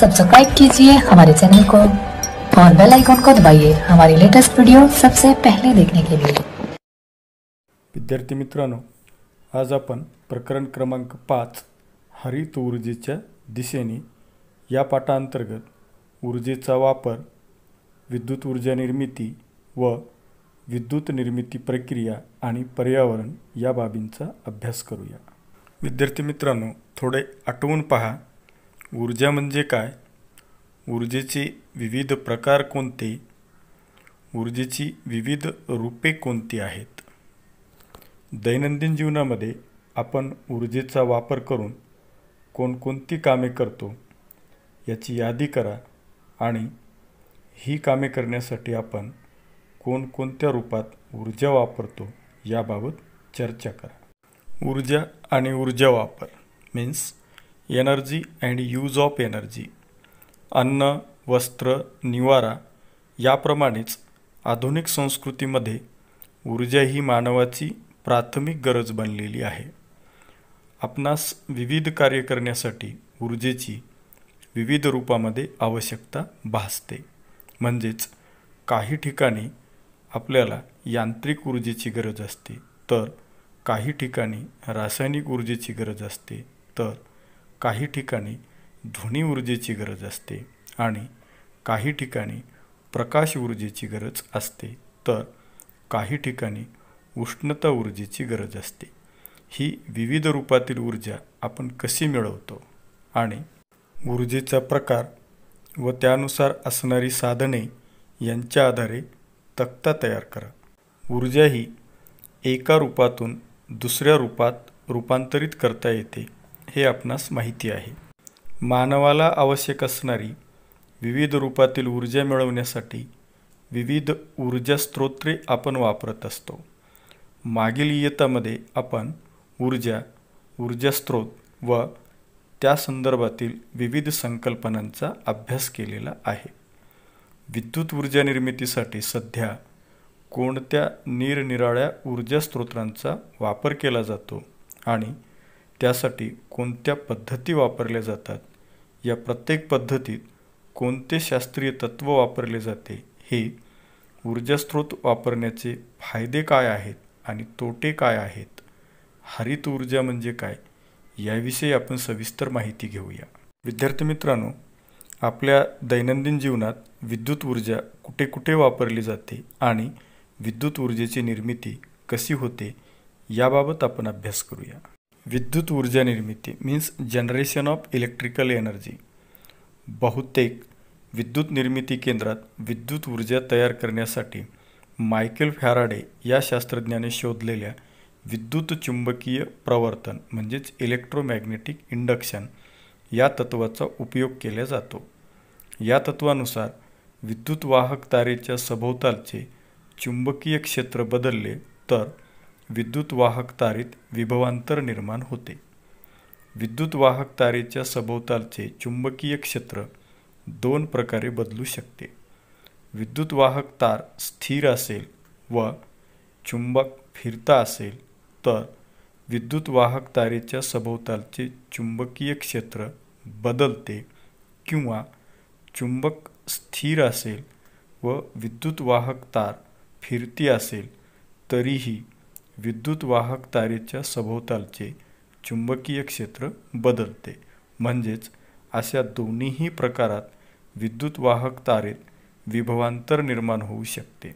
subscribe कीजिए हमारे channel को और बेल आइकॉन को दबाइए हमारी लेटेस्ट वीडियो सबसे पहले देखने के लिए विद्यार्थी मित्रांनो आज आपण प्रकरण क्रमांक पाच हरित ऊर्जेच्या दिशेने या पाठांतर्गत ऊर्जेचा वापर विद्युत ऊर्जा निर्मिती व विद्युत निर्मिती प्रक्रिया आणि पर्यावरण या बाबींचा अभ्यास करूया विद्यार्थी मित्रांनो थोडे आठवून पहा ऊर्जा म्हणजे काय ऊर्जेचे विविध प्रकार कोणते ऊर्जेची विविध रूपे कोणती आहेत दैनंदिन जीवनामध्ये आपण ऊर्जेचा वापर करून कोणकोणती कामे करतो याची यादी करा आणि ही कामे करण्यासाठी आपण कोणकोणत्या रूपात ऊर्जा वापरतो याबाबत चर्चा करा ऊर्जा आणि ऊर्जा वापर means energy and use of energy अन्न वस्त्र निवारा याप्रमाणेच आधुनिक संस्कृतीमध्ये ऊर्जा ही मानवाची प्राथमिक गरज बनलेली आहे आपणास विविध कार्य करण्यासाठी ऊर्जेची विविध रूपामध्ये आवश्यकता भासते म्हणजेच काही ठिकाणी आपल्याला यांत्रिक ऊर्जेची गरज असते तर काही ठिकाणी रासायनिक ऊर्जेची गरज असते तर काही ठिकाणी ध्वनी ऊर्जेची गरज असते आणि काही ठिकाणी प्रकाश ऊर्जेची गरज असते तर काही ठिकाणी उष्णता ऊर्जेची गरज असते ही विविध रूपातील ऊर्जा आपण कशी मिळवतो आणि ऊर्जेचा प्रकार व त्यानुसार असणारी साधने यांच्या आधारे तक्ता तयार करा ऊर्जा ही एका रूपातून दुसऱ्या रूपात रूपांतरित करता येते हे आपणास माहिती आहे मानवाला आवश्यक असणारी विविध रूपातील ऊर्जा मिळवण्यासाठी विविध ऊर्जा स्त्रोत्रे आपण वापरत असतो मागील इयतामध्ये आपण ऊर्जा ऊर्जा स्रोत व त्या संदर्भातील विविध संकल्पनांचा अभ्यास केलेला आहे विद्युत ऊर्जा निर्मितीसाठी सध्या कोणत्या निरनिराळ्या ऊर्जा स्त्रोतांचा वापर केला जातो आणि त्यासाठी कोणत्या पद्धती वापरल्या जातात या प्रत्येक पद्धतीत कोणते शास्त्रीय तत्त्व वापरले जाते हे ऊर्जास्रोत वापरण्याचे फायदे काय आहेत आणि तोटे काय आहेत हरित ऊर्जा म्हणजे काय याविषयी आपण सविस्तर माहिती घेऊया विद्यार्थी मित्रांनो आपल्या दैनंदिन जीवनात विद्युत ऊर्जा कुठे कुठे वापरली जाते आणि विद्युत ऊर्जेची निर्मिती कशी होते याबाबत आपण अभ्यास करूया विद्युत ऊर्जा निर्मिती means generation of electrical energy बहुतेक विद्युत निर्मिती केंद्रात विद्युत ऊर्जा तयार करण्यासाठी मायकेल फॅराडे या शास्त्रज्ञाने शोधलेल्या विद्युत चुंबकीय प्रवर्तन म्हणजेच इलेक्ट्रोमॅग्नेटिक इंडक्शन या तत्त्वाचा उपयोग केला जातो या तत्वानुसार विद्युत वाहक तारेच्या सभोवतालचे चुंबकीय क्षेत्र बदलले तर विद्युत वाहक तारीत विभवांतर निर्माण होते विद्युत वाहक तारेच्या सभोवतालचे चुंबकीय क्षेत्र दोन प्रकारे बदलू शकते विद्युत वाहक तार स्थिर असेल व चुंबक फिरता असेल तर विद्युत वाहक तारेच्या सभोवतालचे चुंबकीय क्षेत्र बदलते किंवा चुंबक स्थिर असेल व विद्युत वाहक तार फिरती असेल तरीही विद्युत वाहक तारेच्या सभोवतालचे चुंबकीय क्षेत्र बदलते म्हणजेच अशा दोन्हीही प्रकारात विद्युत वाहक तारेत विभवांतर निर्माण होऊ शकते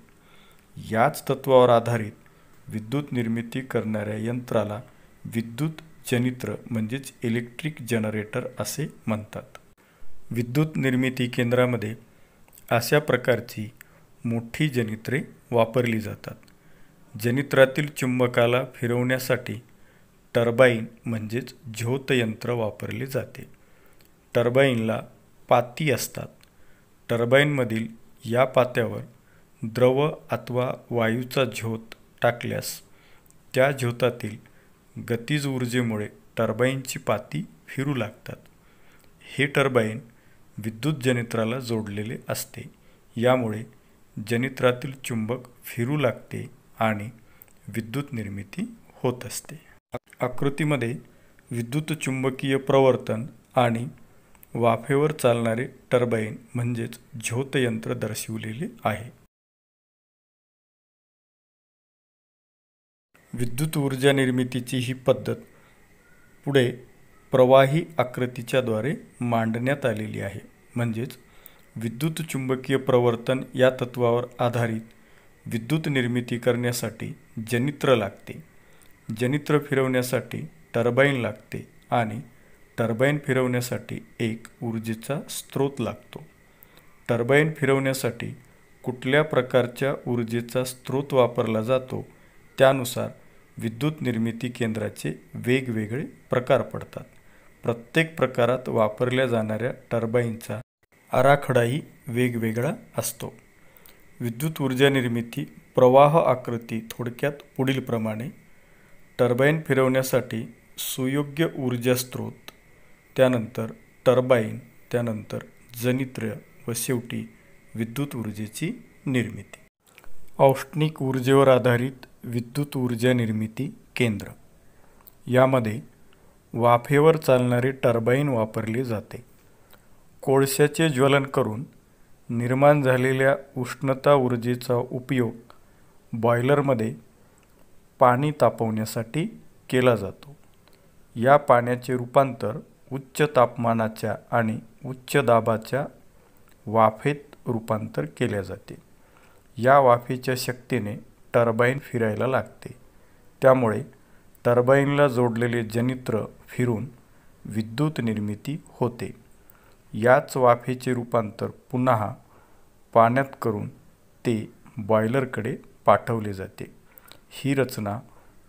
याच तत्वावर आधारित विद्युत निर्मिती करणाऱ्या यंत्राला विद्युत जनित्र म्हणजेच इलेक्ट्रिक जनरेटर असे म्हणतात विद्युत निर्मिती केंद्रामध्ये अशा प्रकारची मोठी जनित्रे वापरली जातात जनित्रातील चुंबकाला फिरवण्यासाठी टर्बाईन म्हणजेच झोतयंत्र वापरले जाते टर्बाईनला पाती असतात टर्बाईनमधील या पात्यावर द्रव अथवा वायूचा झोत टाकल्यास त्या झोतातील गतिज ऊर्जेमुळे टर्बाईनची पाती फिरू लागतात हे टर्बाईन विद्युत जनित्राला जोडलेले असते यामुळे जनित्रातील चुंबक फिरू लागते आणि विद्युत निर्मिती होत असते आकृतीमध्ये विद्युत चुंबकीय प्रवर्तन आणि वाफेवर चालणारे टर्बाईन म्हणजेच झोतयंत्र दर्शविलेले आहे विद्युत ऊर्जा निर्मितीची ही पद्धत पुढे प्रवाही आकृतीच्याद्वारे मांडण्यात आलेली आहे म्हणजेच विद्युत चुंबकीय प्रवर्तन या तत्वावर आधारित विद्युत निर्मिती करण्यासाठी जनित्र लागते जनित्र फिरवण्यासाठी टर्बाईन लागते आणि टर्बाईन फिरवण्यासाठी एक ऊर्जेचा स्रोत लागतो टर्बाईन फिरवण्यासाठी कुठल्या प्रकारच्या ऊर्जेचा स्रोत वापरला जातो त्यानुसार विद्युत निर्मिती केंद्राचे वेगवेगळे प्रकार पडतात प्रत्येक प्रकारात वापरल्या जाणाऱ्या टर्बाईनचा आराखडाही वेगवेगळा असतो विद्युत ऊर्जा निर्मिती प्रवाह आकृती थोडक्यात पुढीलप्रमाणे टर्बाईन फिरवण्यासाठी सुयोग्य ऊर्जा स्रोत त्यानंतर टर्बाईन त्यानंतर जनित्र व शेवटी विद्युत ऊर्जेची निर्मिती औष्णिक ऊर्जेवर आधारित विद्युत ऊर्जा निर्मिती केंद्र यामध्ये वाफेवर चालणारे टर्बाईन वापरले जाते कोळशाचे ज्वलन करून निर्माण झालेल्या उष्णता ऊर्जेचा उपयोग बॉयलरमध्ये पाणी तापवण्यासाठी केला जातो या पाण्याचे रूपांतर उच्च तापमानाच्या आणि उच्च दाबाच्या वाफेत रूपांतर केले जाते या वाफेच्या शक्तीने टर्बाईन फिरायला लागते त्यामुळे टर्बाईनला जोडलेले जनित्र फिरून विद्युत निर्मिती होते याच वाफेचे रूपांतर पुन्हा पाण्यात करून ते बॉयलरकडे पाठवले जाते ही रचना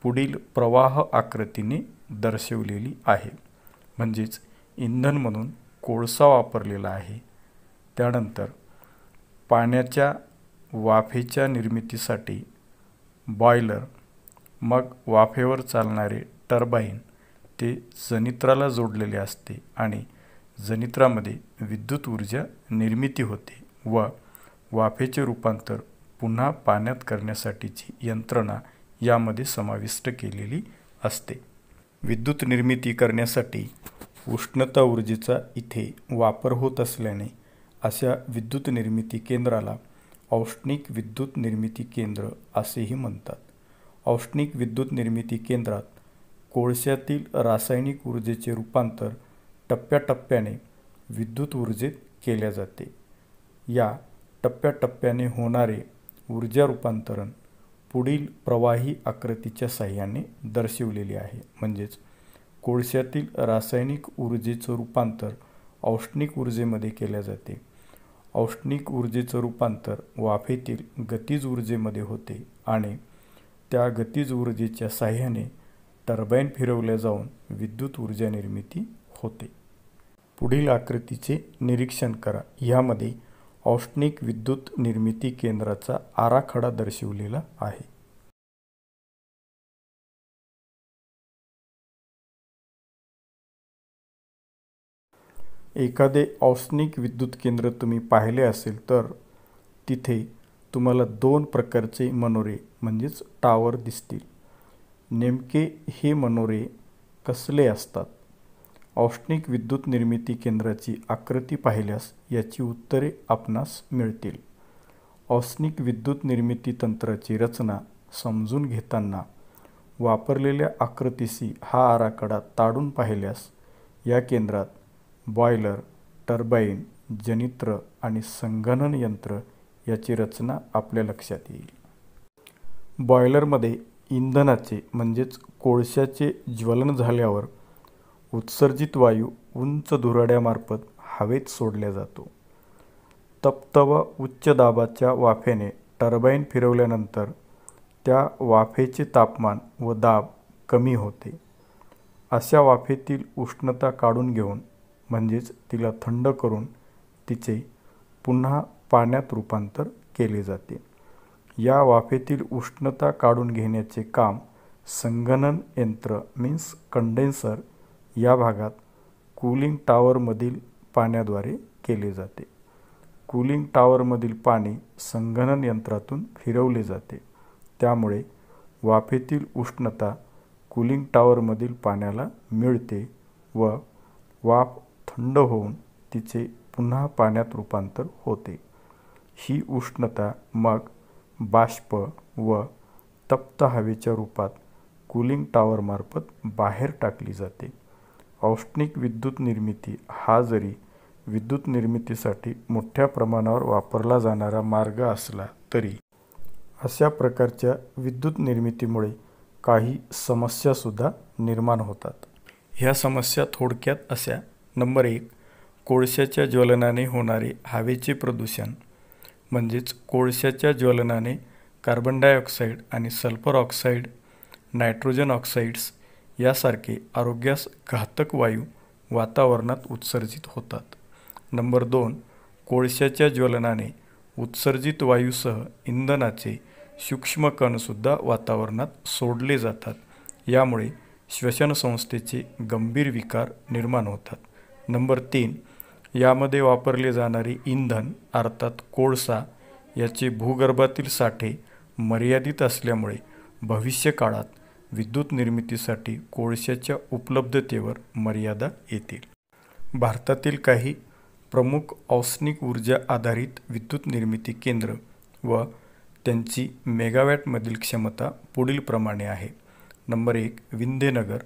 पुढील प्रवाह आकृतीने दर्शवलेली आहे म्हणजेच इंधन म्हणून कोळसा वापरलेला आहे त्यानंतर पाण्याच्या वाफेच्या निर्मितीसाठी बॉयलर मग वाफेवर चालणारे टर्बाईन ते जनित्राला जोडलेले असते आणि जनित्रामध्ये विद्युत ऊर्जा निर्मिती होते व वाफेचे रूपांतर पुन्हा पाण्यात करण्यासाठीची यंत्रणा यामध्ये समाविष्ट केलेली असते विद्युत निर्मिती करण्यासाठी उष्णता ऊर्जेचा इथे वापर होत असल्याने अशा विद्युत निर्मिती केंद्राला औष्णिक विद्युत निर्मिती केंद्र असेही म्हणतात औष्णिक विद्युत निर्मिती केंद्रात कोळशातील रासायनिक ऊर्जेचे रूपांतर टप्प्याटप्प्याने विद्युत ऊर्जेत केल्या जाते या टप्प्याटप्प्याने होणारे ऊर्जा रूपांतरण पुढील प्रवाही आकृतीच्या साह्याने दर्शविलेले आहे म्हणजेच कोळशातील रासायनिक ऊर्जेचं रूपांतर औष्णिक ऊर्जेमध्ये केल्या जाते औष्णिक ऊर्जेचं रूपांतर वाफेतील गतिज ऊर्जेमध्ये होते आणि त्या गतिज ऊर्जेच्या साह्याने टर्बाईन फिरवल्या जाऊन विद्युत ऊर्जा निर्मिती होते पुढील आकृतीचे निरीक्षण करा यामध्ये औष्णिक विद्युत निर्मिती केंद्राचा आराखडा दर्शवलेला आहे एखादे औष्णिक विद्युत केंद्र तुम्ही पाहिले असेल तर तिथे तुम्हाला दोन प्रकारचे मनोरे म्हणजेच टावर दिसतील नेमके हे मनोरे कसले असतात औष्णिक विद्युत निर्मिती केंद्राची आकृती पाहिल्यास याची उत्तरे आपणास मिळतील औष्णिक विद्युत निर्मिती तंत्राची रचना समजून घेताना वापरलेल्या आकृतीशी हा आराखडा ताडून पाहिल्यास या केंद्रात बॉयलर टर्बाईन जनित्र आणि संगणन यंत्र याची रचना आपल्या लक्षात येईल बॉयलरमध्ये इंधनाचे म्हणजेच कोळशाचे ज्वलन झाल्यावर उत्सर्जित वायू उंच धुराड्यामार्फत हवेत सोडल्या जातो तप्त व उच्च दाबाच्या वाफेने टर्बाईन फिरवल्यानंतर त्या वाफेचे तापमान व दाब कमी होते अशा वाफेतील उष्णता काढून घेऊन म्हणजेच तिला थंड करून तिचे पुन्हा पाण्यात रूपांतर केले जाते या वाफेतील उष्णता काढून घेण्याचे काम संगणन यंत्र मीन्स कंडेन्सर या भागात कूलिंग टावरमधील पाण्याद्वारे केले जाते कूलिंग टावरमधील पाणी संघनन यंत्रातून फिरवले जाते त्यामुळे वाफेतील उष्णता कूलिंग टावरमधील पाण्याला मिळते व वाफ थंड होऊन तिचे पुन्हा पाण्यात रूपांतर होते ही उष्णता मग बाष्प व तप्त हवेच्या रूपात कूलिंग टावरमार्फत बाहेर टाकली जाते औष्णिक विद्युत निर्मिती हा जरी विद्युत निर्मितीसाठी मोठ्या प्रमाणावर वापरला जाणारा मार्ग असला तरी अशा प्रकारच्या विद्युत निर्मितीमुळे काही समस्यासुद्धा निर्माण होतात ह्या समस्या थोडक्यात अशा नंबर एक कोळशाच्या ज्वलनाने होणारे हवेचे प्रदूषण म्हणजेच कोळशाच्या ज्वलनाने कार्बन डायऑक्साईड आणि सल्फर ऑक्साईड नायट्रोजन ऑक्साईड्स यासारखे आरोग्यास घातक वायू वातावरणात उत्सर्जित होतात नंबर दोन कोळशाच्या ज्वलनाने उत्सर्जित वायूसह इंधनाचे सूक्ष्मकणसुद्धा वातावरणात सोडले जातात यामुळे श्वसनसंस्थेचे गंभीर विकार निर्माण होतात नंबर तीन यामध्ये वापरले जाणारे इंधन अर्थात कोळसा याचे भूगर्भातील साठे मर्यादित असल्यामुळे भविष्यकाळात विद्युत निर्मितीसाठी कोळशाच्या उपलब्धतेवर मर्यादा येतील भारतातील काही प्रमुख औष्णिक ऊर्जा आधारित विद्युत निर्मिती केंद्र व त्यांची मेगावॅटमधील क्षमता पुढीलप्रमाणे आहे नंबर एक विंध्यनगर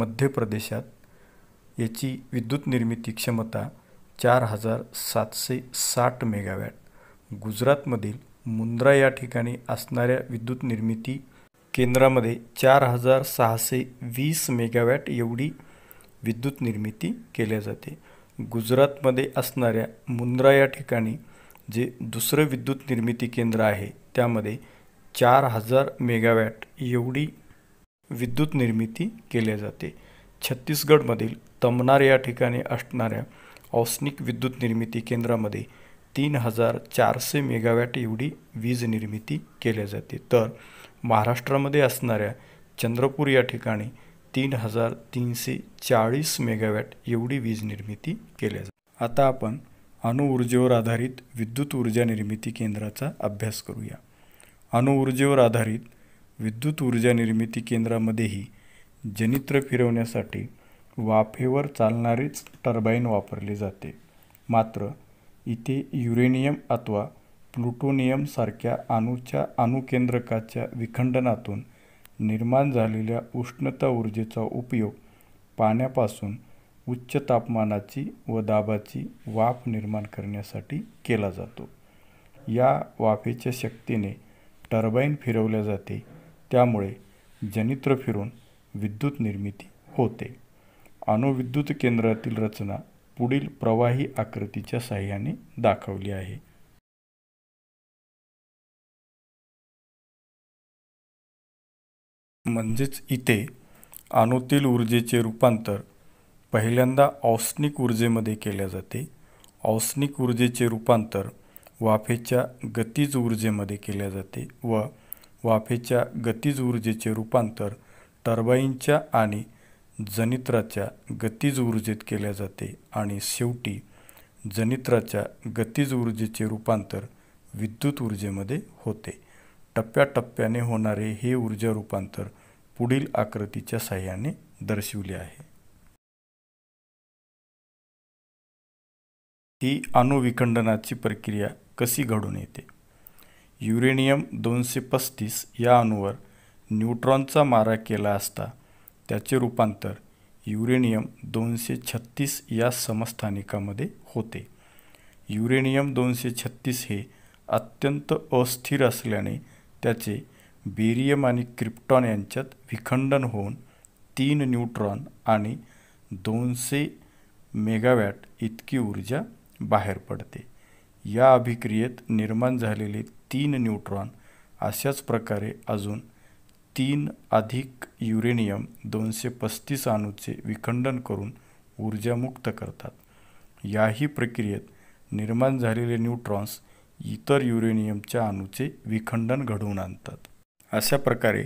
मध्य प्रदेशात याची विद्युत निर्मिती क्षमता चार हजार सातशे साठ मेगावॅट गुजरातमधील मुंद्रा या ठिकाणी असणाऱ्या विद्युत निर्मिती केंद्रामध्ये चार हजार सहाशे वीस मेगावॅट एवढी विद्युत निर्मिती केल्या जाते गुजरातमध्ये असणाऱ्या मुंद्रा या ठिकाणी जे दुसरं विद्युत निर्मिती केंद्र आहे त्यामध्ये चार हजार मेगावॅट एवढी विद्युत निर्मिती केल्या जाते छत्तीसगडमधील तमनार या ठिकाणी असणाऱ्या औष्णिक विद्युत निर्मिती केंद्रामध्ये तीन हजार चारशे मेगावॅट एवढी वीज निर्मिती केल्या जाते तर महाराष्ट्रामध्ये असणाऱ्या चंद्रपूर या ठिकाणी तीन हजार तीनशे चाळीस मेगावॅट एवढी वीज निर्मिती केल्या जाते आता आपण अणुऊर्जेवर आधारित विद्युत ऊर्जा निर्मिती केंद्राचा अभ्यास करूया अणुऊर्जेवर आधारित विद्युत ऊर्जा निर्मिती केंद्रामध्येही जनित्र फिरवण्यासाठी वाफेवर चालणारीच टर्बाईन वापरली जाते मात्र इथे युरेनियम अथवा प्लुटोनियमसारख्या अणूच्या अणुकेंद्रकाच्या विखंडनातून निर्माण झालेल्या उष्णता ऊर्जेचा उपयोग पाण्यापासून उच्च तापमानाची व दाबाची वाफ निर्माण करण्यासाठी केला जातो या वाफेच्या शक्तीने टर्बाईन फिरवल्या जाते त्यामुळे जनित्र फिरून विद्युत निर्मिती होते अणुविद्युत केंद्रातील रचना पुढील प्रवाही आकृतीच्या सहाय्याने दाखवली आहे म्हणजेच इथे अणूतील ऊर्जेचे रूपांतर पहिल्यांदा औष्णिक ऊर्जेमध्ये केले जाते औष्णिक ऊर्जेचे रूपांतर वाफेच्या गतिज ऊर्जेमध्ये केले जाते व वाफेच्या गतीज ऊर्जेचे रूपांतर टर्बाईनच्या आणि जनित्राच्या गतिज ऊर्जेत केले जाते आणि शेवटी जनित्राच्या गतिज ऊर्जेचे रूपांतर विद्युत ऊर्जेमध्ये होते टप्प्याटप्प्याने होणारे हे ऊर्जा रूपांतर पुढील आकृतीच्या साह्याने दर्शविले आहे ही अणुविखंडनाची प्रक्रिया कशी घडून येते युरेनियम दोनशे पस्तीस या अणूवर न्यूट्रॉनचा मारा केला असता त्याचे रूपांतर युरेनियम दोनशे छत्तीस या समस्थानिकामध्ये होते युरेनियम दोनशे छत्तीस हे अत्यंत अस्थिर असल्याने त्याचे बेरियम आणि क्रिप्टॉन यांच्यात विखंडन होऊन तीन न्यूट्रॉन आणि दोनशे मेगावॅट इतकी ऊर्जा बाहेर पडते या अभिक्रियेत निर्माण झालेले तीन न्यूट्रॉन अशाच प्रकारे अजून तीन अधिक युरेनियम दोनशे पस्तीस अणूचे विखंडन करून ऊर्जामुक्त करतात याही प्रक्रियेत निर्माण झालेले न्यूट्रॉन्स इतर युरेनियमच्या अणूचे विखंडन घडवून आणतात अशा प्रकारे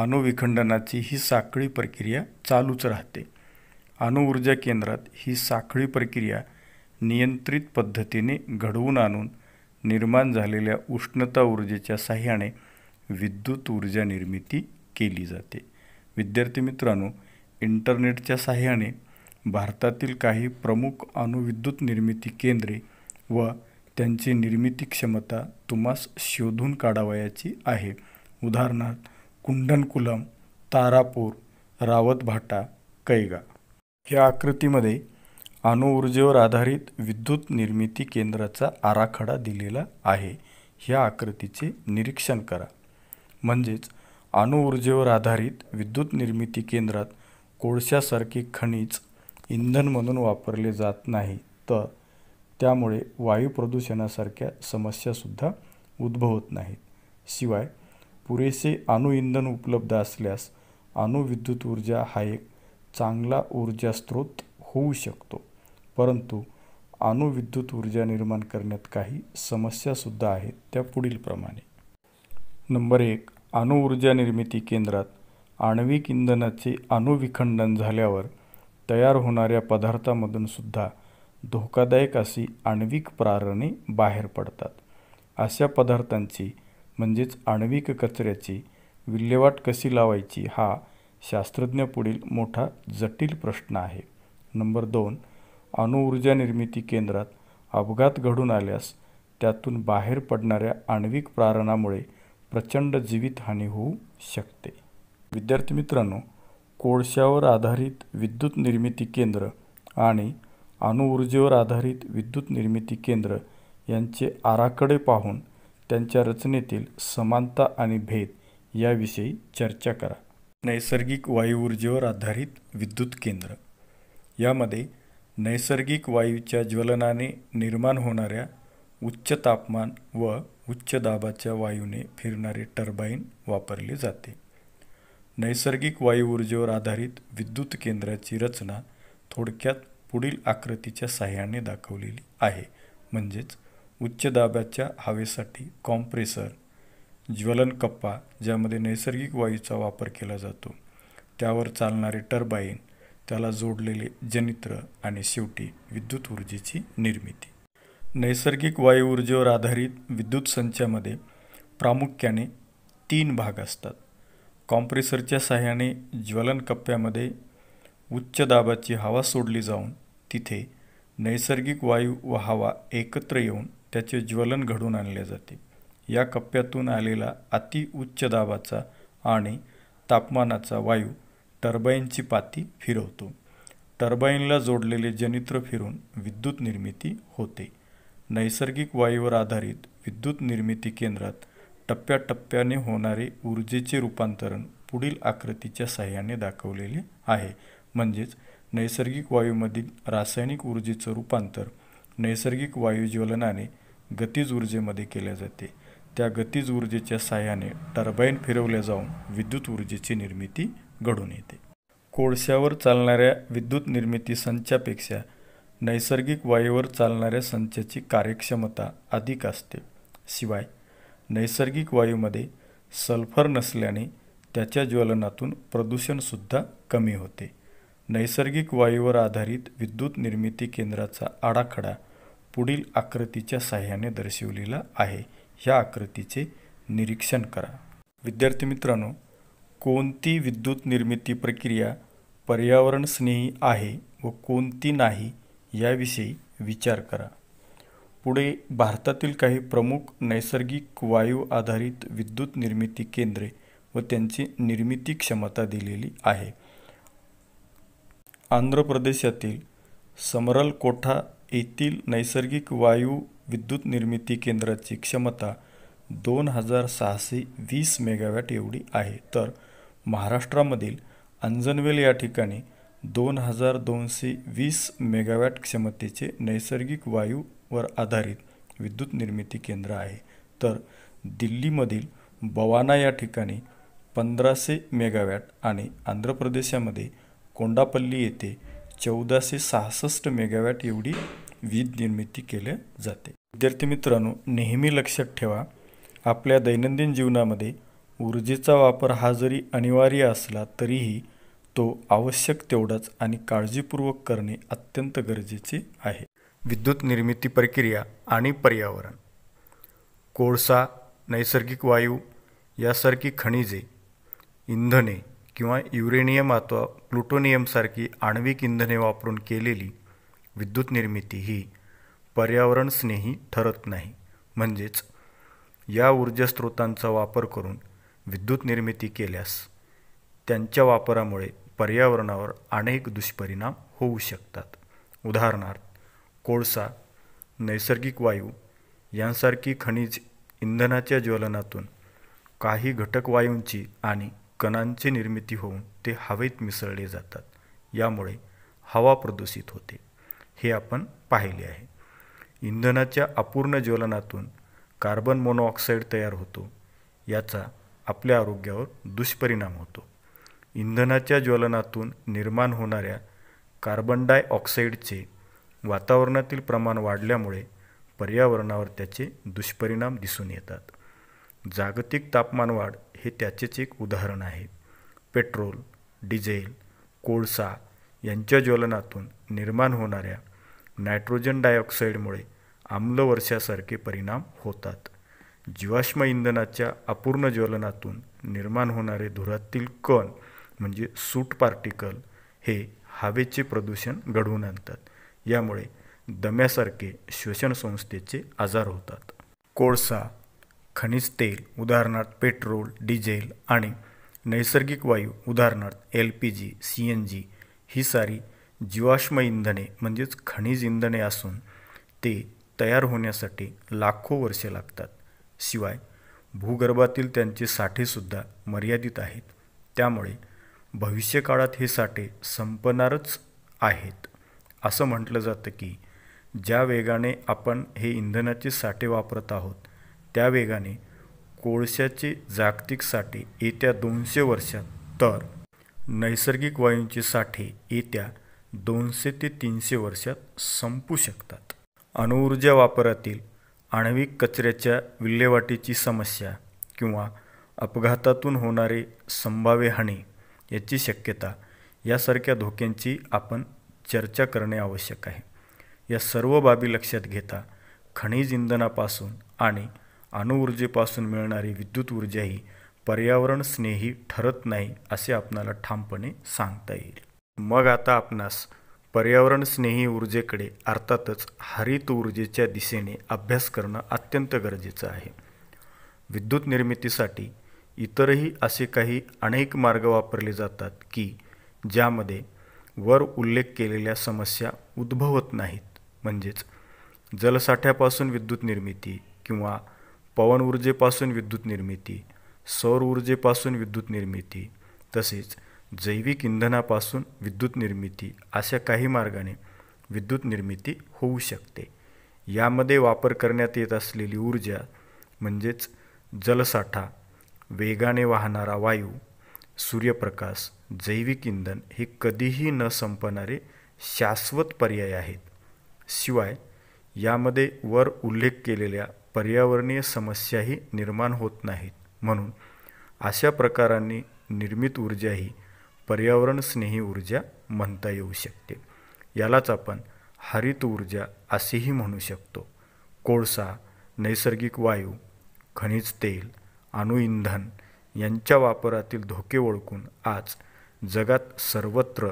अणुविखंडनाची ही साखळी प्रक्रिया चालूच राहते अणुऊर्जा केंद्रात ही साखळी प्रक्रिया नियंत्रित पद्धतीने घडवून आणून निर्माण झालेल्या उष्णता ऊर्जेच्या साह्याने विद्युत ऊर्जा निर्मिती केली जाते विद्यार्थी मित्रांनो इंटरनेटच्या साह्याने भारतातील काही प्रमुख अणुविद्युत निर्मिती केंद्रे व त्यांची निर्मिती क्षमता तुम्हास शोधून काढावयाची आहे उदाहरणार्थ कुंडनकुलम तारापूर रावतभाटा कैगा ह्या आकृतीमध्ये अणुऊर्जेवर आधारित विद्युत निर्मिती केंद्राचा आराखडा दिलेला आहे ह्या आकृतीचे निरीक्षण करा म्हणजेच अणुऊर्जेवर आधारित विद्युत निर्मिती केंद्रात कोळशासारखे खनिज इंधन म्हणून वापरले जात नाही तर त्यामुळे वायू प्रदूषणासारख्या समस्यासुद्धा उद्भवत नाहीत शिवाय पुरेसे अणुइंधन उपलब्ध असल्यास अणुविद्युत ऊर्जा हा एक चांगला ऊर्जा स्रोत होऊ शकतो परंतु अणुविद्युत ऊर्जा निर्माण करण्यात काही समस्यासुद्धा आहेत त्या पुढीलप्रमाणे नंबर एक अणुऊर्जा निर्मिती केंद्रात आण्विक इंधनाचे अणुविखंडन झाल्यावर तयार होणाऱ्या पदार्थामधूनसुद्धा सुद्धा धोकादायक अशी आण्विक प्रारणे बाहेर पडतात अशा पदार्थांची म्हणजेच आण्विक कचऱ्याची विल्हेवाट कशी लावायची हा पुढील मोठा जटिल प्रश्न आहे नंबर दोन अणुऊर्जा निर्मिती केंद्रात अपघात घडून आल्यास त्यातून बाहेर पडणाऱ्या आण्विक प्रारणामुळे प्रचंड जीवितहानी होऊ शकते विद्यार्थी मित्रांनो कोळशावर आधारित विद्युत निर्मिती केंद्र आणि अणुऊर्जेवर आधारित विद्युत निर्मिती केंद्र यांचे आराखडे पाहून त्यांच्या रचनेतील समानता आणि भेद याविषयी चर्चा करा नैसर्गिक वायू ऊर्जेवर आधारित विद्युत केंद्र यामध्ये नैसर्गिक वायूच्या ज्वलनाने निर्माण होणाऱ्या उच्च तापमान व उच्च दाबाच्या वायूने फिरणारे टर्बाईन वापरले जाते नैसर्गिक वायू ऊर्जेवर आधारित विद्युत केंद्राची रचना थोडक्यात पुढील आकृतीच्या साह्याने दाखवलेली आहे म्हणजेच उच्च दाबाच्या हवेसाठी कॉम्प्रेसर ज्वलन कप्पा ज्यामध्ये नैसर्गिक वायूचा वापर केला जातो त्यावर चालणारे टर्बाईन त्याला जोडलेले जनित्र आणि शेवटी विद्युत ऊर्जेची निर्मिती नैसर्गिक वायू ऊर्जेवर आधारित विद्युत संचामध्ये प्रामुख्याने तीन भाग असतात कॉम्प्रेसरच्या साह्याने ज्वलन कप्प्यामध्ये उच्च दाबाची हवा सोडली जाऊन तिथे नैसर्गिक वायू व हवा एकत्र येऊन त्याचे ज्वलन घडून आणले जाते या कप्प्यातून आलेला अति उच्च दाबाचा आणि तापमानाचा वायू टर्बाईनची पाती फिरवतो टर्बाईनला जोडलेले जनित्र फिरून विद्युत निर्मिती होते नैसर्गिक वायूवर आधारित विद्युत निर्मिती केंद्रात टप्प्याटप्प्याने होणारे ऊर्जेचे रूपांतरण पुढील आकृतीच्या सहाय्याने दाखवलेले आहे म्हणजेच नैसर्गिक वायूमधील रासायनिक ऊर्जेचं रूपांतर नैसर्गिक वायू ज्वलनाने गतिज ऊर्जेमध्ये केले जाते त्या गतिज ऊर्जेच्या साहाय्याने टर्बाईन फिरवल्या जाऊन विद्युत ऊर्जेची निर्मिती घडून येते कोळशावर चालणाऱ्या विद्युत निर्मिती संचापेक्षा नैसर्गिक वायूवर चालणाऱ्या संचाची कार्यक्षमता अधिक असते शिवाय नैसर्गिक वायूमध्ये सल्फर नसल्याने त्याच्या ज्वलनातून प्रदूषणसुद्धा कमी होते नैसर्गिक वायूवर आधारित विद्युत निर्मिती केंद्राचा आराखडा पुढील आकृतीच्या सहाय्याने दर्शवलेला आहे ह्या आकृतीचे निरीक्षण करा विद्यार्थी मित्रांनो कोणती विद्युत निर्मिती प्रक्रिया पर्यावरणस्नेही आहे व कोणती नाही याविषयी विचार करा पुढे भारतातील काही प्रमुख नैसर्गिक वायू आधारित विद्युत निर्मिती केंद्रे व त्यांची निर्मिती क्षमता दिलेली आहे आंध्र प्रदेशातील समरलकोठा येथील नैसर्गिक वायू विद्युत निर्मिती केंद्राची क्षमता दोन हजार सहाशे वीस मेगावॅट एवढी आहे तर महाराष्ट्रामधील अंजनवेल या ठिकाणी दोन हजार दोनशे वीस मेगावॅट क्षमतेचे नैसर्गिक वायूवर आधारित विद्युत निर्मिती केंद्र आहे तर दिल्लीमधील बवाना या ठिकाणी पंधराशे मेगावॅट आणि आंध्र प्रदेशामध्ये कोंडापल्ली येथे चौदाशे सहासष्ट मेगावॅट एवढी वीज निर्मिती केल्या जाते विद्यार्थी मित्रांनो नेहमी लक्षात ठेवा आपल्या दैनंदिन जीवनामध्ये ऊर्जेचा वापर हा जरी अनिवार्य असला तरीही तो आवश्यक तेवढाच आणि काळजीपूर्वक करणे अत्यंत गरजेचे आहे विद्युत निर्मिती प्रक्रिया आणि पर्यावरण कोळसा नैसर्गिक वायू यासारखी खनिजे इंधने किंवा युरेनियम अथवा प्लुटोनियमसारखी आण्विक इंधने वापरून केलेली विद्युत निर्मिती ही पर्यावरणस्नेही ठरत नाही म्हणजेच या ऊर्जा स्रोतांचा वापर करून विद्युत निर्मिती केल्यास त्यांच्या वापरामुळे पर्यावरणावर अनेक दुष्परिणाम होऊ शकतात उदाहरणार्थ कोळसा नैसर्गिक वायू यांसारखी खनिज इंधनाच्या ज्वलनातून काही घटक वायूंची आणि कणांची निर्मिती होऊन ते हवेत मिसळले जातात यामुळे हवा प्रदूषित होते हे आपण पाहिले आहे इंधनाच्या अपूर्ण ज्वलनातून कार्बन मोनोऑक्साईड तयार होतो याचा आपल्या आरोग्यावर दुष्परिणाम होतो इंधनाच्या ज्वलनातून निर्माण होणाऱ्या कार्बन डायऑक्साईडचे वातावरणातील प्रमाण वाढल्यामुळे पर्यावरणावर त्याचे दुष्परिणाम दिसून येतात जागतिक तापमानवाढ हे त्याचेच एक उदाहरण आहे पेट्रोल डिझेल कोळसा यांच्या ज्वलनातून निर्माण होणाऱ्या नायट्रोजन डायऑक्साईडमुळे आम्लवर्षासारखे परिणाम होतात जीवाश्म इंधनाच्या अपूर्ण ज्वलनातून निर्माण होणारे धुरातील कण म्हणजे सूट पार्टिकल हे हवेचे प्रदूषण घडवून आणतात यामुळे दम्यासारखे संस्थेचे आजार होतात कोळसा खनिज तेल उदाहरणार्थ पेट्रोल डिझेल आणि नैसर्गिक वायू उदाहरणार्थ L P G C N G ही सारी जीवाश्म इंधने म्हणजेच खनिज इंधने असून ते तयार होण्यासाठी लाखो वर्षे लागतात शिवाय भूगर्भातील त्यांचे साठेसुद्धा मर्यादित आहेत त्यामुळे भविष्यकाळात हे साठे संपणारच आहेत असं म्हटलं जातं की ज्या वेगाने आपण हे इंधनाचे साठे वापरत आहोत त्या वेगाने कोळशाचे जागतिक साठे येत्या दोनशे वर्षात तर नैसर्गिक वायूंचे साठे येत्या दोनशे ते तीनशे वर्षात संपू शकतात अणुऊर्जा वापरातील आण्विक कचऱ्याच्या विल्हेवाटीची समस्या किंवा अपघातातून होणारे संभाव्य हानी याची शक्यता यासारख्या धोक्यांची आपण चर्चा करणे आवश्यक आहे या सर्व बाबी लक्षात घेता खनिज इंधनापासून आणि अणुऊर्जेपासून मिळणारी विद्युत ऊर्जाही पर्यावरणस्नेही ठरत नाही असे आपणाला ठामपणे सांगता येईल मग आता आपणास पर्यावरणस्नेही ऊर्जेकडे अर्थातच हरित ऊर्जेच्या दिशेने अभ्यास करणं अत्यंत गरजेचं आहे विद्युत निर्मितीसाठी इतरही असे काही अनेक मार्ग वापरले जातात की ज्यामध्ये वर उल्लेख केलेल्या समस्या उद्भवत नाहीत म्हणजेच जलसाठ्यापासून विद्युत निर्मिती किंवा पवन ऊर्जेपासून विद्युत निर्मिती सौर ऊर्जेपासून विद्युत निर्मिती तसेच जैविक इंधनापासून विद्युत निर्मिती अशा काही मार्गाने विद्युत निर्मिती होऊ शकते यामध्ये वापर करण्यात येत असलेली ऊर्जा म्हणजेच जलसाठा वेगाने वाहणारा वायू सूर्यप्रकाश जैविक इंधन हे कधीही न संपणारे शाश्वत पर्याय आहेत शिवाय यामध्ये वर उल्लेख केलेल्या पर्यावरणीय समस्याही निर्माण होत नाहीत म्हणून अशा प्रकारांनी निर्मित ऊर्जा ही पर्यावरणस्नेही ऊर्जा म्हणता येऊ शकते यालाच आपण हरित ऊर्जा असेही म्हणू शकतो कोळसा नैसर्गिक वायू खनिज तेल अणुइंधन यांच्या वापरातील धोके ओळखून आज जगात सर्वत्र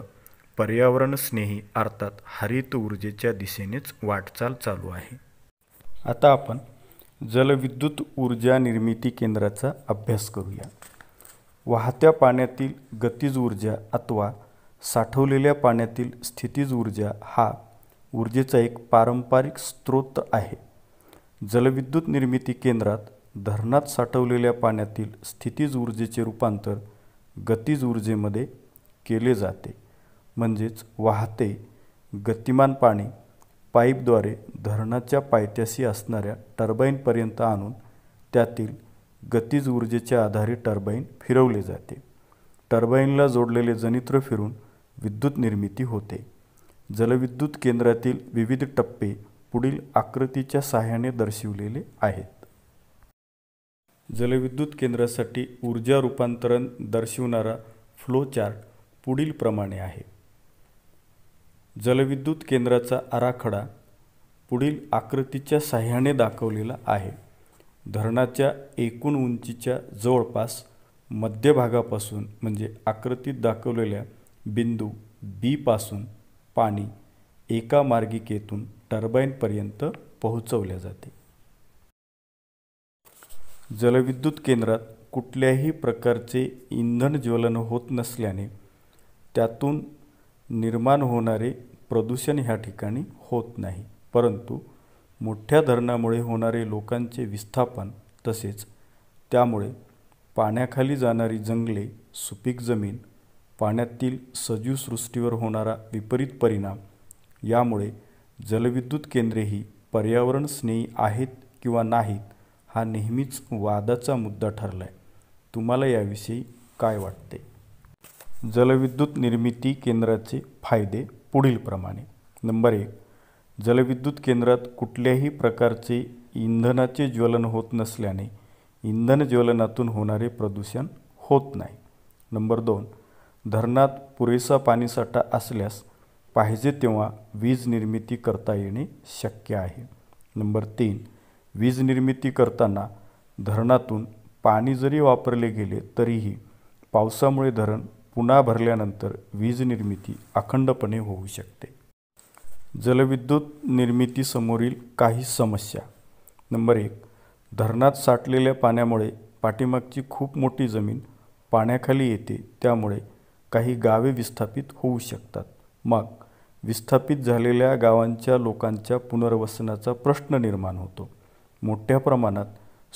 पर्यावरणस्नेही अर्थात हरित ऊर्जेच्या दिशेनेच वाटचाल चालू आहे आता आपण जलविद्युत ऊर्जा निर्मिती केंद्राचा अभ्यास करूया वाहत्या पाण्यातील गतिज ऊर्जा अथवा साठवलेल्या पाण्यातील स्थितीज ऊर्जा हा ऊर्जेचा एक पारंपरिक स्रोत आहे जलविद्युत निर्मिती केंद्रात धरणात साठवलेल्या पाण्यातील स्थितीज ऊर्जेचे रूपांतर गतिज ऊर्जेमध्ये केले जाते म्हणजेच वाहते गतिमान पाणी पाईपद्वारे धरणाच्या पायथ्याशी असणाऱ्या टर्बाईनपर्यंत आणून त्यातील गतीज ऊर्जेच्या आधारे टर्बाईन फिरवले जाते टर्बाईनला जोडलेले जनित्र फिरून विद्युत निर्मिती होते जलविद्युत केंद्रातील विविध टप्पे पुढील आकृतीच्या सहाय्याने दर्शविलेले आहेत जलविद्युत केंद्रासाठी ऊर्जा रूपांतरण दर्शवणारा फ्लो चार्ट पुढीलप्रमाणे आहे जलविद्युत केंद्राचा आराखडा पुढील आकृतीच्या साह्याने दाखवलेला आहे धरणाच्या एकूण उंचीच्या जवळपास मध्यभागापासून म्हणजे आकृतीत दाखवलेल्या बिंदू बीपासून पाणी एका मार्गिकेतून टर्बाईनपर्यंत पोहोचवले जाते जलविद्युत केंद्रात कुठल्याही प्रकारचे इंधन ज्वलन होत नसल्याने त्यातून निर्माण होणारे प्रदूषण ह्या ठिकाणी होत नाही परंतु मोठ्या धरणामुळे होणारे लोकांचे विस्थापन तसेच त्यामुळे पाण्याखाली जाणारी जंगले सुपीक जमीन पाण्यातील सजीव सृष्टीवर होणारा विपरीत परिणाम यामुळे जलविद्युत केंद्रेही ही पर्यावरण स्नेही आहेत किंवा नाहीत हा नेहमीच वादाचा मुद्दा ठरला आहे तुम्हाला याविषयी काय वाटते जलविद्युत निर्मिती केंद्राचे फायदे पुढीलप्रमाणे नंबर एक जलविद्युत केंद्रात कुठल्याही प्रकारचे इंधनाचे ज्वलन होत नसल्याने इंधन ज्वलनातून होणारे प्रदूषण होत नाही नंबर दोन धरणात पुरेसा पाणीसाठा असल्यास पाहिजे तेव्हा वीज निर्मिती करता येणे शक्य आहे नंबर तीन वीज निर्मिती करताना धरणातून पाणी जरी वापरले गेले तरीही पावसामुळे धरण पुन्हा भरल्यानंतर वीज निर्मिती अखंडपणे होऊ शकते जलविद्युत निर्मितीसमोरील काही समस्या नंबर एक धरणात साठलेल्या पाण्यामुळे पाठीमागची खूप मोठी जमीन पाण्याखाली येते त्यामुळे काही गावे विस्थापित होऊ शकतात मग विस्थापित झालेल्या गावांच्या लोकांच्या पुनर्वसनाचा प्रश्न निर्माण होतो मोठ्या प्रमाणात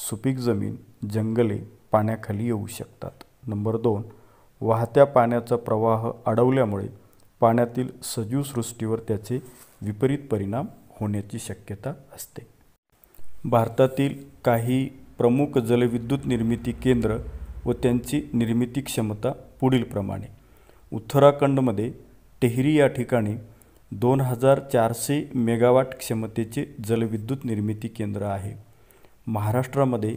सुपीक जमीन जंगले पाण्याखाली येऊ शकतात नंबर दोन वाहत्या पाण्याचा प्रवाह अडवल्यामुळे पाण्यातील सजीवसृष्टीवर त्याचे विपरीत परिणाम होण्याची शक्यता असते भारतातील काही प्रमुख जलविद्युत निर्मिती केंद्र व त्यांची निर्मिती क्षमता पुढीलप्रमाणे उत्तराखंडमध्ये टेहरी या ठिकाणी दोन हजार चारशे मेगावाट क्षमतेचे जलविद्युत निर्मिती केंद्र आहे महाराष्ट्रामध्ये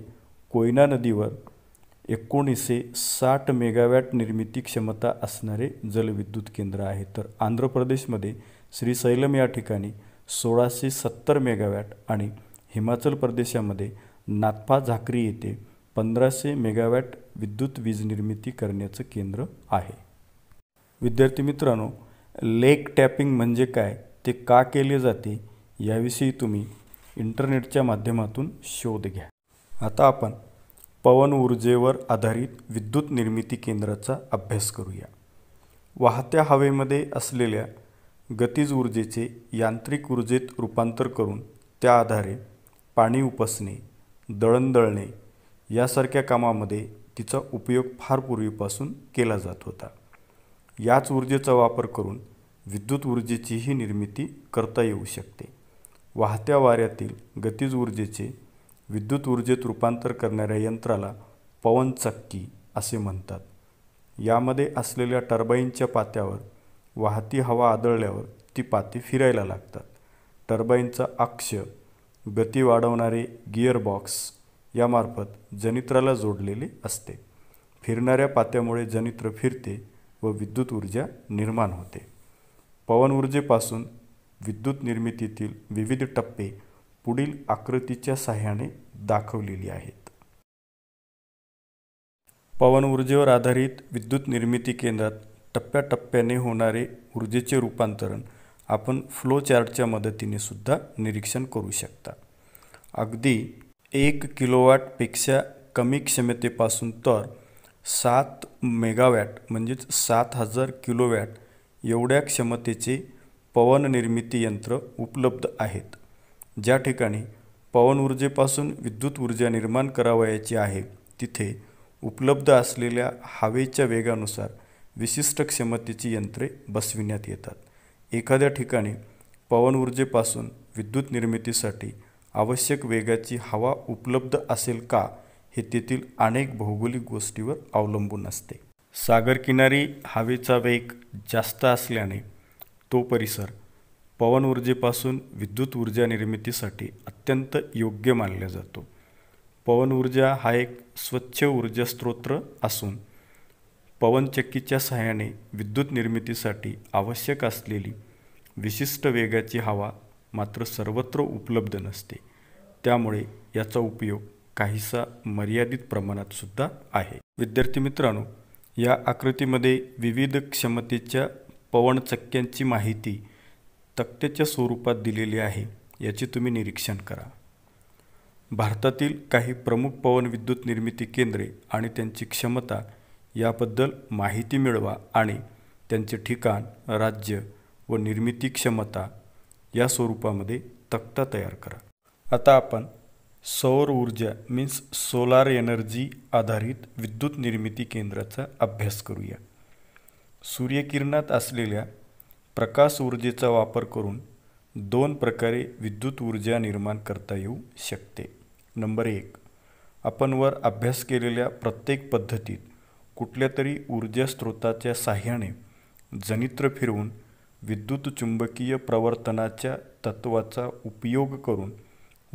कोयना नदीवर एकोणीसशे साठ मेगावॅट निर्मिती क्षमता असणारे जलविद्युत केंद्र आहे तर आंध्र प्रदेशमध्ये श्रीसैलम या ठिकाणी सोळाशे सत्तर मेगावॅट आणि हिमाचल प्रदेशामध्ये नाथपा झाकरी येथे पंधराशे मेगावॅट विद्युत वीज निर्मिती करण्याचं केंद्र आहे विद्यार्थी मित्रांनो लेक टॅपिंग म्हणजे काय ते का केले जाते याविषयी तुम्ही इंटरनेटच्या माध्यमातून शोध घ्या आता आपण पवन ऊर्जेवर आधारित विद्युत निर्मिती केंद्राचा अभ्यास करूया वाहत्या हवेमध्ये असलेल्या गतिज ऊर्जेचे यांत्रिक ऊर्जेत रूपांतर करून त्या आधारे पाणी उपसणे दळणदळणे यासारख्या कामामध्ये तिचा उपयोग फार पूर्वीपासून केला जात होता याच ऊर्जेचा वापर करून विद्युत ऊर्जेचीही निर्मिती करता येऊ शकते वाहत्या वाऱ्यातील गतिज ऊर्जेचे विद्युत ऊर्जेत रूपांतर करणाऱ्या यंत्राला पवनचक्की असे म्हणतात यामध्ये असलेल्या टर्बाईनच्या पात्यावर वाहती हवा आदळल्यावर ती पाती फिरायला लागतात टर्बाईनचा अक्ष गती वाढवणारे गिअरबॉक्स यामार्फत जनित्राला जोडलेले असते फिरणाऱ्या पात्यामुळे जनित्र फिरते व विद्युत ऊर्जा निर्माण होते पवन ऊर्जेपासून विद्युत निर्मितीतील विविध टप्पे पुढील आकृतीच्या सहाय्याने दाखवलेली आहेत पवन ऊर्जेवर आधारित विद्युत निर्मिती केंद्रात टप्प्याटप्प्याने होणारे ऊर्जेचे रूपांतरण आपण फ्लो चार्टच्या मदतीने सुद्धा निरीक्षण करू शकता अगदी एक किलोवॅटपेक्षा कमी क्षमतेपासून तर सात मेगावॅट म्हणजेच सात हजार किलोवॅट एवढ्या क्षमतेचे पवन निर्मिती यंत्र उपलब्ध आहेत ज्या ठिकाणी पवन ऊर्जेपासून विद्युत ऊर्जा निर्माण करावयाची आहे तिथे उपलब्ध असलेल्या हवेच्या वेगानुसार विशिष्ट क्षमतेची यंत्रे बसविण्यात येतात एखाद्या ठिकाणी पवन ऊर्जेपासून विद्युत निर्मितीसाठी आवश्यक वेगाची हवा उपलब्ध असेल का हे तेथील अनेक भौगोलिक गोष्टीवर अवलंबून असते सागरकिनारी हवेचा वेग जास्त असल्याने तो परिसर पवन ऊर्जेपासून विद्युत ऊर्जा निर्मितीसाठी अत्यंत योग्य मानला जातो पवन ऊर्जा हा एक स्वच्छ ऊर्जा स्त्रोत असून पवनचक्कीच्या सहाय्याने विद्युत निर्मितीसाठी आवश्यक असलेली विशिष्ट वेगाची हवा मात्र सर्वत्र उपलब्ध नसते त्यामुळे याचा उपयोग काहीसा मर्यादित प्रमाणात सुद्धा आहे विद्यार्थी मित्रांनो या आकृतीमध्ये विविध क्षमतेच्या पवनचक्क्यांची माहिती तक्त्याच्या स्वरूपात दिलेली आहे याचे तुम्ही निरीक्षण करा भारतातील काही प्रमुख पवन विद्युत निर्मिती केंद्रे आणि त्यांची क्षमता याबद्दल माहिती मिळवा आणि त्यांचे ठिकाण राज्य व निर्मिती क्षमता या स्वरूपामध्ये तक्ता तयार करा आता आपण सौर ऊर्जा मीन्स सोलार एनर्जी आधारित विद्युत निर्मिती केंद्राचा अभ्यास करूया सूर्यकिरणात असलेल्या प्रकाश ऊर्जेचा वापर करून दोन प्रकारे विद्युत ऊर्जा निर्माण करता येऊ शकते नंबर एक आपण वर अभ्यास केलेल्या प्रत्येक पद्धतीत कुठल्या तरी ऊर्जा स्रोताच्या साह्याने जनित्र फिरवून विद्युत चुंबकीय प्रवर्तनाच्या तत्वाचा उपयोग करून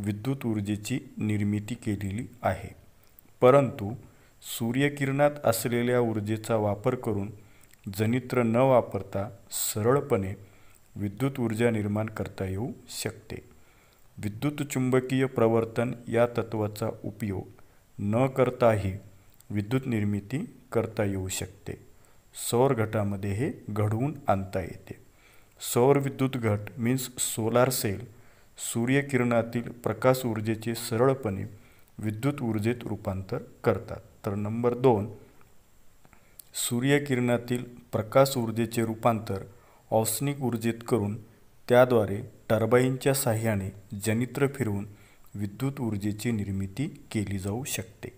विद्युत ऊर्जेची निर्मिती केलेली आहे परंतु सूर्यकिरणात असलेल्या ऊर्जेचा वापर करून जनित्र न वापरता सरळपणे विद्युत ऊर्जा निर्माण करता येऊ शकते विद्युत चुंबकीय प्रवर्तन या तत्वाचा उपयोग न करताही विद्युत निर्मिती करता येऊ शकते सौर घटामध्ये हे घडवून आणता येते सौर विद्युत घट मीन्स सोलार सेल सूर्यकिरणातील प्रकाश ऊर्जेचे सरळपणे विद्युत ऊर्जेत रूपांतर करतात तर नंबर दोन सूर्यकिरणातील प्रकाश ऊर्जेचे रूपांतर औष्णिक ऊर्जेत करून त्याद्वारे टर्बाईनच्या साह्याने जनित्र फिरवून विद्युत ऊर्जेची निर्मिती केली जाऊ शकते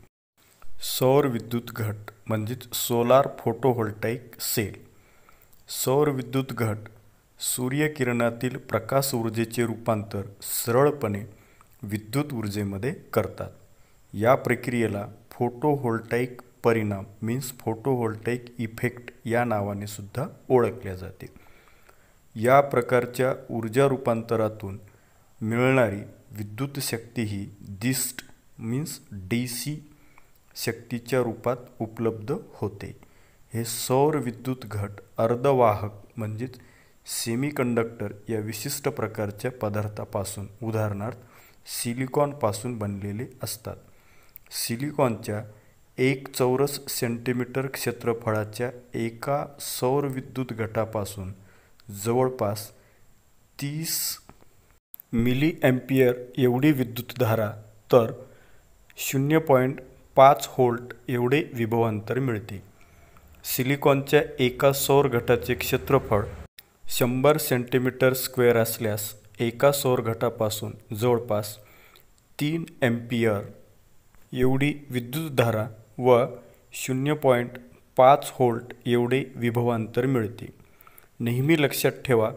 सौर विद्युत घट म्हणजेच सोलार फोटोव्होल्टाईक सेल सौर विद्युत घट सूर्यकिरणातील प्रकाश ऊर्जेचे रूपांतर सरळपणे विद्युत ऊर्जेमध्ये करतात या प्रक्रियेला फोटोव्होल्टाईक परिणाम मीन्स फोटोव्होल्टेक इफेक्ट या नावाने सुद्धा ओळखल्या जाते या प्रकारच्या ऊर्जा रूपांतरातून मिळणारी विद्युत शक्ती ही दिस्ट मीन्स डी सी शक्तीच्या रूपात उपलब्ध होते हे सौर विद्युत घट अर्धवाहक म्हणजेच सेमीकंडक्टर या विशिष्ट प्रकारच्या पदार्थापासून उदाहरणार्थ सिलिकॉनपासून बनलेले असतात सिलिकॉनच्या एक चौरस सेंटीमीटर क्षेत्रफळाच्या एका सौर विद्युत गटापासून जवळपास तीस मिली एम्पियर एवढी विद्युतधारा तर शून्य पॉईंट पाच होल्ट एवढे विभवांतर मिळते सिलिकॉनच्या एका सौर गटाचे क्षेत्रफळ शंभर सेंटीमीटर स्क्वेअर असल्यास एका सौर गटापासून जवळपास तीन एम्पियर एवढी विद्युतधारा व शून्य पॉईंट पाच होल्ट एवढे विभवांतर मिळते नेहमी लक्षात ठेवा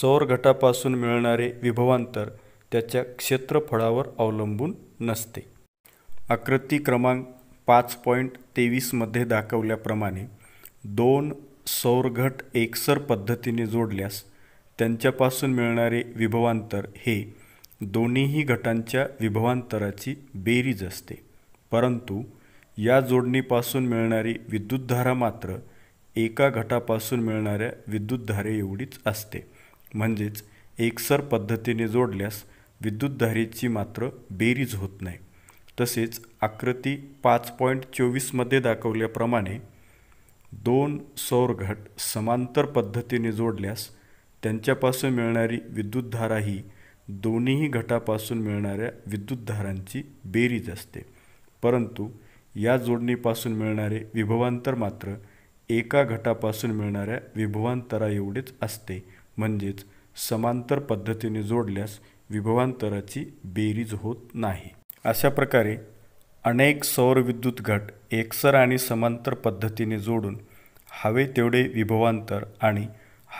सौर घटापासून मिळणारे विभवांतर त्याच्या क्षेत्रफळावर अवलंबून नसते आकृती क्रमांक पाच पॉईंट तेवीसमध्ये दाखवल्याप्रमाणे दोन सौरघट एकसर पद्धतीने जोडल्यास त्यांच्यापासून मिळणारे विभवांतर हे दोन्हीही घटांच्या विभवांतराची बेरीज असते परंतु या जोडणीपासून मिळणारी विद्युतधारा मात्र एका घटापासून मिळणाऱ्या विद्युतधारे एवढीच असते म्हणजेच एकसर पद्धतीने जोडल्यास विद्युतधारेची मात्र बेरीज होत नाही तसेच आकृती पाच पॉईंट चोवीसमध्ये दाखवल्याप्रमाणे दोन सौरघट समांतर पद्धतीने जोडल्यास त्यांच्यापासून मिळणारी विद्युतधारा ही दोन्हीही घटापासून मिळणाऱ्या विद्युतधारांची बेरीज असते परंतु या जोडणीपासून मिळणारे विभवांतर मात्र एका घटापासून मिळणाऱ्या विभवांतरा एवढेच असते म्हणजेच समांतर पद्धतीने जोडल्यास विभवांतराची बेरीज होत नाही अशा प्रकारे अनेक सौर विद्युत घट एकसर आणि समांतर पद्धतीने जोडून हवे तेवढे विभवांतर आणि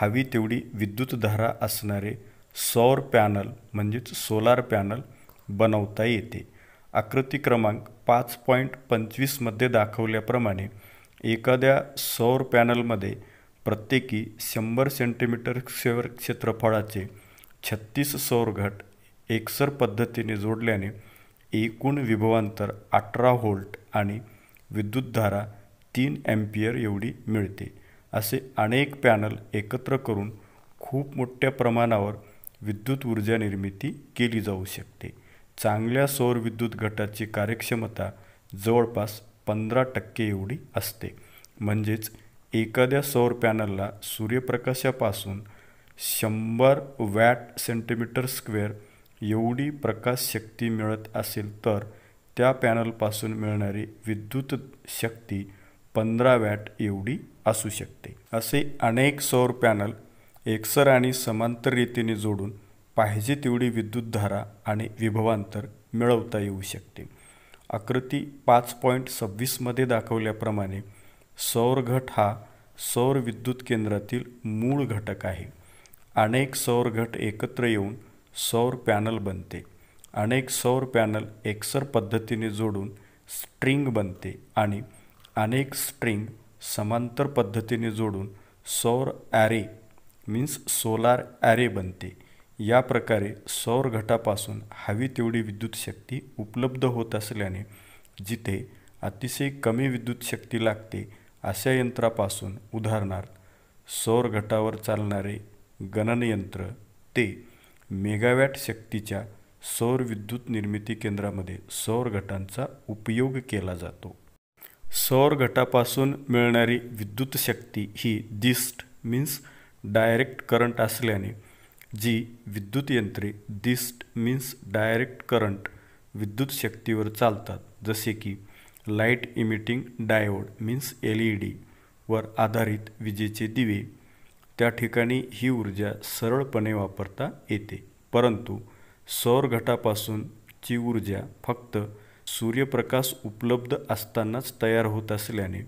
हवी तेवढी विद्युतधारा असणारे सौर पॅनल म्हणजेच सोलार पॅनल बनवता येते आकृती क्रमांक पाच पॉईंट पंचवीसमध्ये दाखवल्याप्रमाणे एखाद्या सौर पॅनलमध्ये प्रत्येकी शंभर सेंटीमीटर स्क्वेअर क्षेत्रफळाचे छत्तीस सौरघट एकसर पद्धतीने जोडल्याने एकूण विभवांतर अठरा व्होल्ट आणि विद्युतधारा तीन एम्पियर एवढी मिळते असे अनेक पॅनल एकत्र करून खूप मोठ्या प्रमाणावर विद्युत ऊर्जा निर्मिती केली जाऊ शकते चांगल्या सौर विद्युत घटाची कार्यक्षमता जवळपास पंधरा टक्के एवढी असते म्हणजेच एखाद्या सौर पॅनलला सूर्यप्रकाशापासून शंभर वॅट सेंटीमीटर स्क्वेअर एवढी प्रकाश शक्ती मिळत असेल तर त्या पॅनलपासून मिळणारी विद्युत शक्ती पंधरा वॅट एवढी असू शकते असे अनेक सौर पॅनल एकसर आणि समांतर रीतीने जोडून पाहिजे तेवढी विद्युतधारा आणि विभवांतर मिळवता येऊ शकते आकृती पाच पॉईंट सव्वीसमध्ये दाखवल्याप्रमाणे सौर घट हा सौर विद्युत केंद्रातील मूळ घटक आहे अनेक सौर घट एकत्र येऊन सौर पॅनल बनते अनेक सौर पॅनल एकसर पद्धतीने जोडून स्ट्रिंग बनते आणि अनेक स्ट्रिंग समांतर पद्धतीने जोडून सौर ॲरे मीन्स सोलार ॲरे बनते या प्रकारे सौर घटापासून हवी तेवढी विद्युत शक्ती उपलब्ध होत असल्याने जिथे अतिशय कमी विद्युत शक्ती लागते अशा यंत्रापासून उदाहरणार्थ सौर घटावर चालणारे गणनयंत्र ते मेगावॅट शक्तीच्या सौर विद्युत निर्मिती केंद्रामध्ये सौर घटांचा उपयोग केला जातो सौर घटापासून मिळणारी विद्युत शक्ती ही दिस्ट मीन्स डायरेक्ट करंट असल्याने जी विद्युत यंत्रे दिस्ट मीन्स डायरेक्ट करंट विद्युत शक्तीवर चालतात जसे की light emitting diode means L E D वर आधारित विजेचे दिवे त्या ठिकाणी ही ऊर्जा सरळपणे वापरता येते परंतु सौर घटापासूनची ऊर्जा फक्त सूर्यप्रकाश उपलब्ध असतानाच तयार होत असल्याने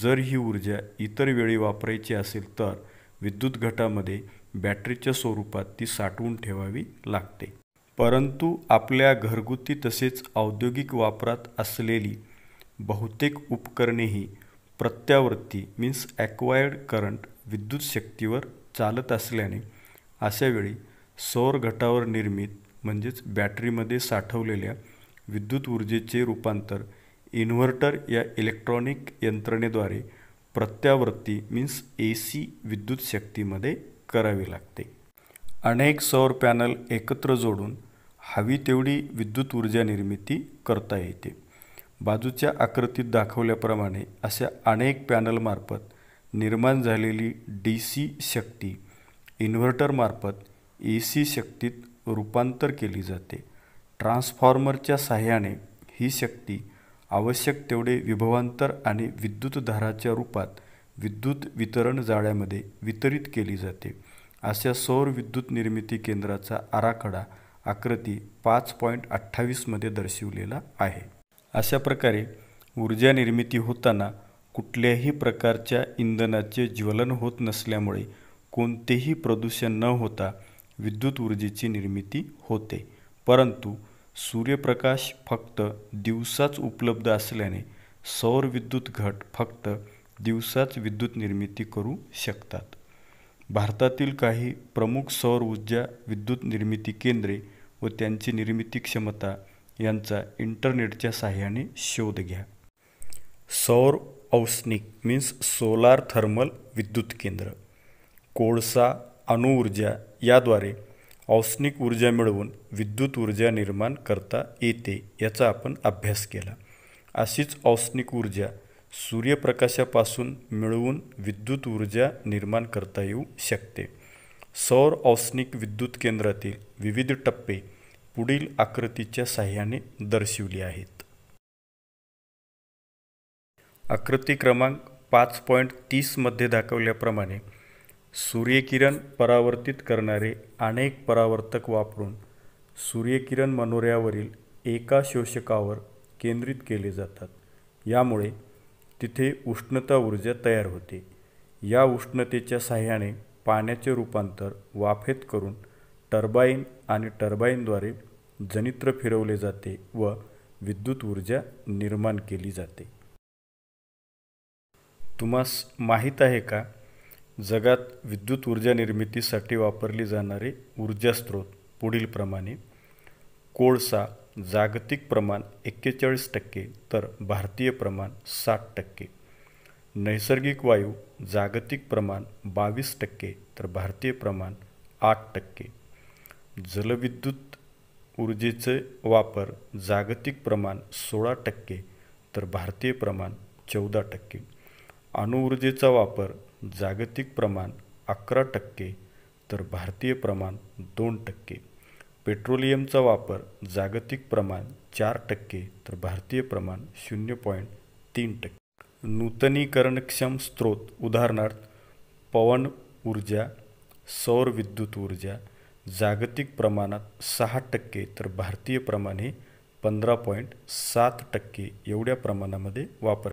जर ही ऊर्जा इतर वेळी वापरायची असेल तर विद्युत घटामध्ये बॅटरीच्या स्वरूपात ती साठवून ठेवावी लागते परंतु आपल्या घरगुती तसेच औद्योगिक वापरात असलेली बहुतेक उपकरणेही प्रत्यावर्ती मीन्स ॲक्वायर्ड करंट विद्युत शक्तीवर चालत असल्याने अशावेळी सौर घटावर निर्मित म्हणजेच बॅटरीमध्ये साठवलेल्या विद्युत ऊर्जेचे रूपांतर इन्व्हर्टर या इलेक्ट्रॉनिक यंत्रणेद्वारे प्रत्यावर्ती मीन्स ए सी विद्युत शक्तीमध्ये करावी लागते अनेक सौर पॅनल एकत्र जोडून हवी तेवढी विद्युत ऊर्जा निर्मिती करता येते बाजूच्या आकृतीत दाखवल्याप्रमाणे अशा अनेक पॅनलमार्फत निर्माण झालेली डी सी शक्ती इन्व्हर्टरमार्फत ए सी शक्तीत रूपांतर केली जाते ट्रान्सफॉर्मरच्या सहाय्याने ही शक्ती आवश्यक तेवढे विभवांतर आणि विद्युतधाराच्या रूपात विद्युत वितरण जाळ्यामध्ये वितरित केली जाते अशा सौर विद्युत निर्मिती केंद्राचा आराखडा आकृती पाच पॉईंट अठ्ठावीसमध्ये दर्शवलेला आहे अशा प्रकारे ऊर्जा निर्मिती होताना कुठल्याही प्रकारच्या इंधनाचे ज्वलन होत नसल्यामुळे कोणतेही प्रदूषण न होता विद्युत ऊर्जेची निर्मिती होते परंतु सूर्यप्रकाश फक्त दिवसाच उपलब्ध असल्याने सौर विद्युत घट फक्त दिवसाच विद्युत निर्मिती करू शकतात भारतातील काही प्रमुख सौर ऊर्जा विद्युत निर्मिती केंद्रे व त्यांची निर्मिती क्षमता यांचा इंटरनेटच्या सहाय्याने शोध घ्या सौर औष्णिक मीन्स सोलार थर्मल विद्युत केंद्र कोळसा अणुऊर्जा याद्वारे औष्णिक ऊर्जा मिळवून विद्युत ऊर्जा निर्माण करता येते याचा आपण अभ्यास केला अशीच औष्णिक ऊर्जा सूर्यप्रकाशापासून मिळवून विद्युत ऊर्जा निर्माण करता येऊ शकते सौर औष्णिक विद्युत केंद्रातील विविध टप्पे पुढील आकृतीच्या साह्याने दर्शविली आहेत आकृती क्रमांक पाच पॉईंट तीसमध्ये दाखवल्याप्रमाणे सूर्यकिरण परावर्तित करणारे अनेक परावर्तक वापरून सूर्यकिरण मनोऱ्यावरील एका शोषकावर केंद्रित केले जातात यामुळे तिथे उष्णता ऊर्जा तयार होते या उष्णतेच्या साह्याने पाण्याचे रूपांतर वाफेत करून टर्बाईन आणि टर्बाईनद्वारे जनित्र फिरवले जाते व विद्युत ऊर्जा निर्माण केली जाते तुम्हास माहीत आहे का जगात विद्युत ऊर्जा निर्मितीसाठी वापरली जाणारे ऊर्जा स्रोत पुढीलप्रमाणे कोळसा जागतिक प्रमाण एक्केचाळीस टक्के तर भारतीय प्रमाण साठ टक्के नैसर्गिक वायू जागतिक प्रमाण बावीस टक्के तर भारतीय प्रमाण आठ टक्के जलविद्युत ऊर्जेचे वापर जागतिक प्रमाण सोळा टक्के तर भारतीय प्रमाण चौदा टक्के अणुऊर्जेचा वापर जागतिक प्रमाण अकरा टक्के तर भारतीय प्रमाण दोन टक्के पेट्रोलियमचा वापर जागतिक प्रमाण चार टक्के तर भारतीय प्रमाण शून्य पॉईंट तीन टक्के नूतनीकरणक्षम स्रोत उदाहरणार्थ पवन ऊर्जा सौर विद्युत ऊर्जा जागतिक प्रमाणात सहा टक्के तर भारतीय प्रमाण हे पंधरा पॉईंट सात टक्के एवढ्या प्रमाणामध्ये वापर